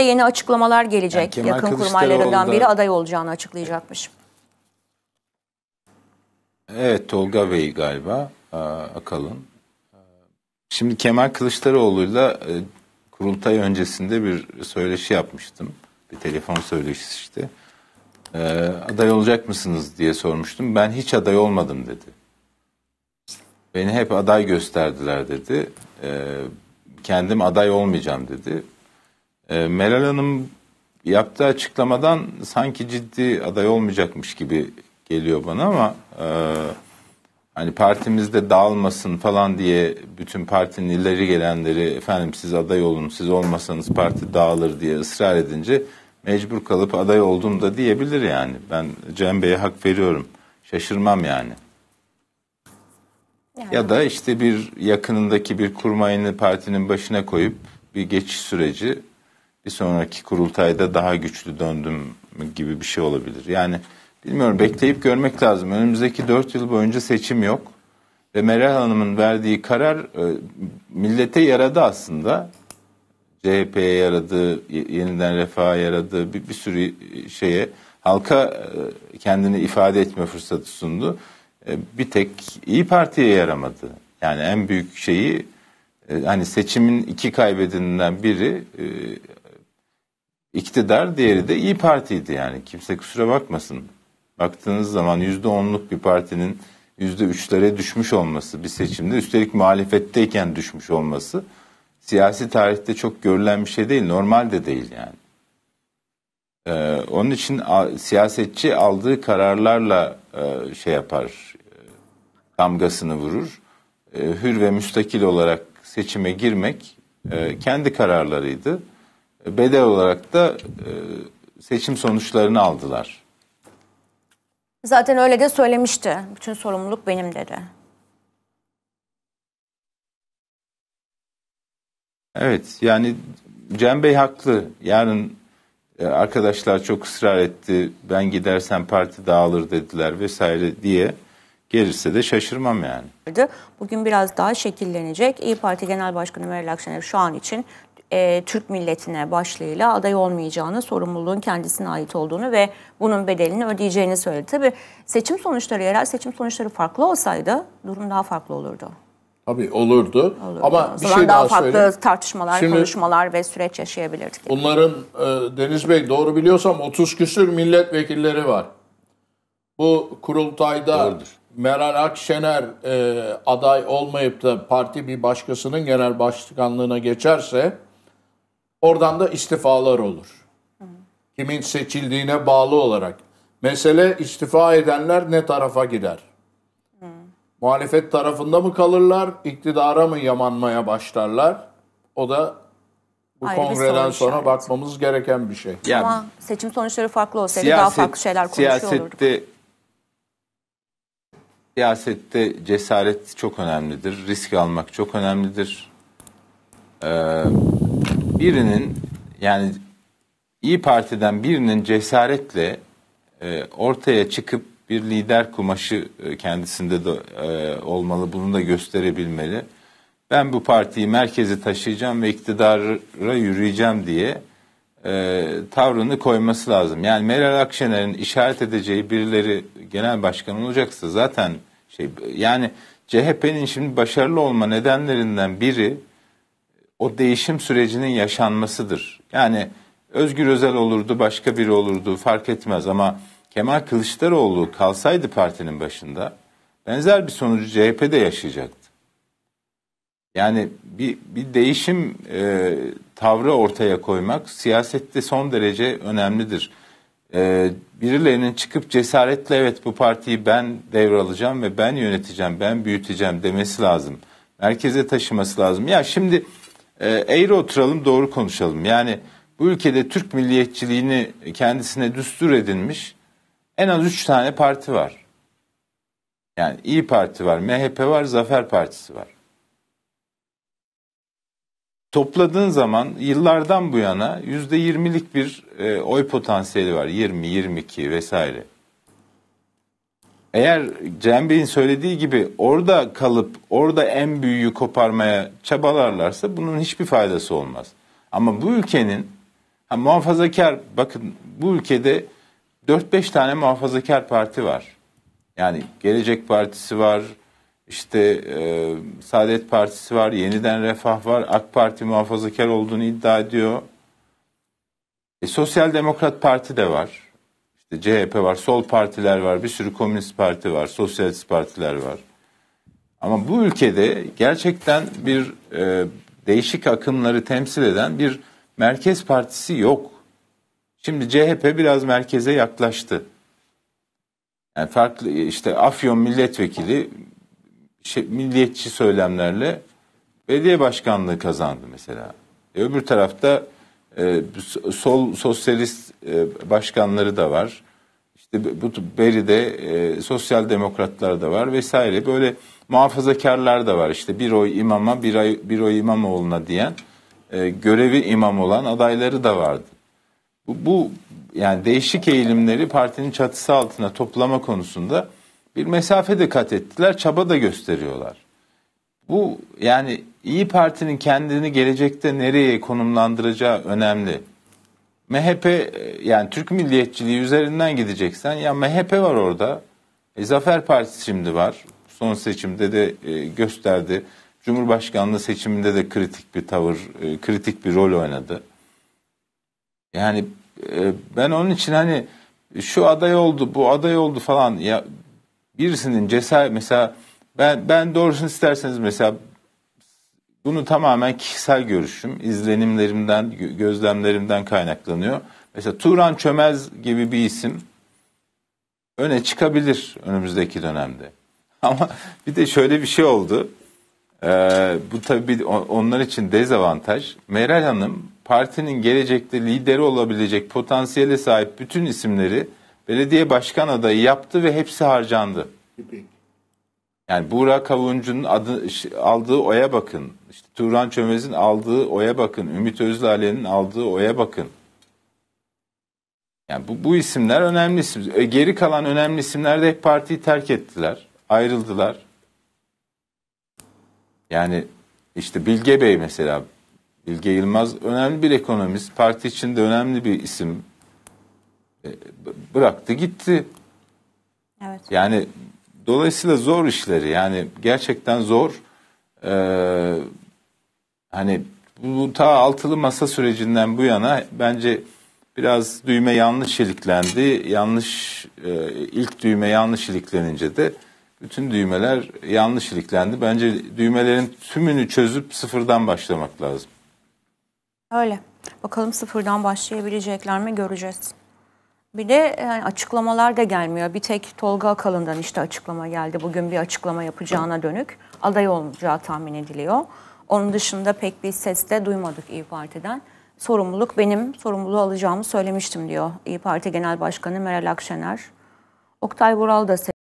de yeni açıklamalar gelecek. Yani Yakın kurmaylarından biri aday olacağını açıklayacakmış. Evet Tolga Bey galiba e, Akalın. Şimdi Kemal Kılıçdaroğlu'yla e, kurultay öncesinde bir söyleşi yapmıştım. Bir telefon söyleşisi işte. E, aday olacak mısınız diye sormuştum. Ben hiç aday olmadım dedi. Beni hep aday gösterdiler dedi. Kendim aday olmayacağım dedi. E, Meral Hanım yaptığı açıklamadan sanki ciddi aday olmayacakmış gibi geliyor bana ama e, hani partimizde dağılmasın falan diye bütün partinin ileri gelenleri efendim siz aday olun siz olmasanız parti dağılır diye ısrar edince mecbur kalıp aday oldum da diyebilir yani. Ben Cem Bey'e hak veriyorum. Şaşırmam yani. yani. Ya da işte bir yakınındaki bir kurmayını partinin başına koyup bir geçiş süreci bir sonraki kurultayda daha güçlü döndüm gibi bir şey olabilir. Yani bilmiyorum bekleyip görmek lazım. Önümüzdeki 4 yıl boyunca seçim yok. Ve Meral Hanım'ın verdiği karar e, millete yaradı aslında. CHP'ye yaradı, yeniden refaha yaradı, bir, bir sürü şeye halka e, kendini ifade etme fırsatı sundu. E, bir tek İyi Parti'ye yaramadı. Yani en büyük şeyi hani seçimin iki kaybedeninden biri iktidar, diğeri de iyi Parti'ydi yani. Kimse kusura bakmasın. Baktığınız zaman yüzde onluk bir partinin yüzde üçlere düşmüş olması bir seçimde, üstelik muhalefetteyken düşmüş olması siyasi tarihte çok görülen bir şey değil, normal de değil yani. Ee, onun için a, siyasetçi aldığı kararlarla e, şey yapar, e, damgasını vurur. E, hür ve müstakil olarak seçime girmek e, kendi kararlarıydı bedel olarak da e, seçim sonuçlarını aldılar. Zaten öyle de söylemişti. Bütün sorumluluk benim dedi. Evet yani Cem Bey haklı. Yarın e, arkadaşlar çok ısrar etti. Ben gidersem parti dağılır dediler vesaire diye. Gelirse de şaşırmam yani. Bugün biraz daha şekillenecek. İyi Parti Genel Başkanı Meral Akşener şu an için e, Türk milletine başlığıyla aday olmayacağını, sorumluluğun kendisine ait olduğunu ve bunun bedelini ödeyeceğini söyledi. Tabii seçim sonuçları, yerel seçim sonuçları farklı olsaydı durum daha farklı olurdu. Tabii olurdu. olurdu. Ama bir şey daha, daha farklı söyleyeyim. tartışmalar, Şimdi, konuşmalar ve süreç yaşayabilirdik. Bunların e, Deniz Bey doğru biliyorsam 30 küsür milletvekilleri var. Bu kurultayda Doğrudur. Meral Akşener e, aday olmayıp da parti bir başkasının genel başkanlığına geçerse Oradan da istifalar olur. Kimin seçildiğine bağlı olarak. Mesele istifa edenler ne tarafa gider? Hmm. Muhalefet tarafında mı kalırlar, iktidara mı yamanmaya başlarlar? O da bu Ayrı kongreden sonra işareti. bakmamız gereken bir şey. Yani, Ama seçim sonuçları farklı olsaydı siyaset, daha farklı şeyler konuşuyor siyasette, olurduk. Siyasette cesaret çok önemlidir. Risk almak çok önemlidir. Ee, birinin yani İyi Parti'den birinin cesaretle e, ortaya çıkıp bir lider kumaşı e, kendisinde de e, olmalı, bunu da gösterebilmeli. Ben bu partiyi merkeze taşıyacağım ve iktidara yürüyeceğim diye e, tavrını koyması lazım. Yani Meral Akşener'in işaret edeceği birileri genel başkan olacaksa zaten şey yani CHP'nin şimdi başarılı olma nedenlerinden biri o değişim sürecinin yaşanmasıdır. Yani Özgür Özel olurdu, başka biri olurdu fark etmez ama Kemal Kılıçdaroğlu kalsaydı partinin başında benzer bir sonucu CHP'de yaşayacaktı. Yani bir, bir değişim e, tavrı ortaya koymak siyasette son derece önemlidir. E, birilerinin çıkıp cesaretle evet bu partiyi ben devralacağım ve ben yöneteceğim, ben büyüteceğim demesi lazım. Merkeze taşıması lazım. Ya şimdi e, eğri oturalım doğru konuşalım. Yani bu ülkede Türk milliyetçiliğini kendisine düstur edinmiş en az üç tane parti var. Yani İyi Parti var, MHP var, Zafer Partisi var. Topladığın zaman yıllardan bu yana yüzde yirmilik bir e, oy potansiyeli var. 20, 22 vesaire eğer Cem Bey'in söylediği gibi orada kalıp orada en büyüğü koparmaya çabalarlarsa bunun hiçbir faydası olmaz. Ama bu ülkenin ha, muhafazakar bakın bu ülkede 4-5 tane muhafazakar parti var. Yani Gelecek Partisi var, işte e, Saadet Partisi var, Yeniden Refah var, AK Parti muhafazakar olduğunu iddia ediyor. E, Sosyal Demokrat Parti de var. İşte CHP var, sol partiler var, bir sürü komünist parti var, sosyalist partiler var. Ama bu ülkede gerçekten bir e, değişik akımları temsil eden bir merkez partisi yok. Şimdi CHP biraz merkeze yaklaştı. Yani farklı işte Afyon milletvekili şey, milliyetçi söylemlerle belediye başkanlığı kazandı mesela. E öbür tarafta ee, sol sosyalist e, başkanları da var. İşte bu Beri'de e, sosyal demokratlar da var vesaire. Böyle muhafazakarlar da var. İşte bir oy imama, bir, ay, bir oy İmamoğlu'na diyen e, görevi imam olan adayları da vardı. Bu, bu yani değişik eğilimleri partinin çatısı altına toplama konusunda bir mesafe de kat ettiler, çaba da gösteriyorlar. Bu yani İyi Parti'nin kendini gelecekte nereye konumlandıracağı önemli. MHP e, yani Türk milliyetçiliği üzerinden gideceksen ya MHP var orada. E, Zafer Partisi şimdi var. Son seçimde de e, gösterdi. Cumhurbaşkanlığı seçiminde de kritik bir tavır, e, kritik bir rol oynadı. Yani e, ben onun için hani şu aday oldu, bu aday oldu falan ya birisinin cesaret mesela ben ben doğrusunu isterseniz mesela bunu tamamen kişisel görüşüm, izlenimlerimden, gözlemlerimden kaynaklanıyor. Mesela Turan Çömez gibi bir isim öne çıkabilir önümüzdeki dönemde. Ama bir de şöyle bir şey oldu. Ee, bu tabii onlar için dezavantaj. Meral Hanım partinin gelecekte lideri olabilecek potansiyele sahip bütün isimleri belediye başkan adayı yaptı ve hepsi harcandı. Peki. Yani Buğra Kavuncu'nun adı, aldığı oya bakın. İşte Turan Çömez'in aldığı oya bakın. Ümit Özlale'nin aldığı oya bakın. Yani bu, bu isimler önemli isim. E, geri kalan önemli isimler de hep partiyi terk ettiler. Ayrıldılar. Yani işte Bilge Bey mesela. Bilge Yılmaz önemli bir ekonomist. Parti içinde önemli bir isim. E, bıraktı gitti. Evet. Yani Dolayısıyla zor işleri yani gerçekten zor. Ee, hani bu ta altılı masa sürecinden bu yana bence biraz düğme yanlış iliklendi. Yanlış e, ilk düğme yanlış iliklenince de bütün düğmeler yanlış iliklendi. Bence düğmelerin tümünü çözüp sıfırdan başlamak lazım. Öyle. Bakalım sıfırdan başlayabilecekler mi göreceğiz. Bir de yani e, açıklamalar da gelmiyor. Bir tek Tolga Akalın'dan işte açıklama geldi. Bugün bir açıklama yapacağına dönük aday olacağı tahmin ediliyor. Onun dışında pek bir ses de duymadık İyi Parti'den. Sorumluluk benim, sorumluluğu alacağımı söylemiştim diyor İyi Parti Genel Başkanı Meral Akşener. Oktay Vural da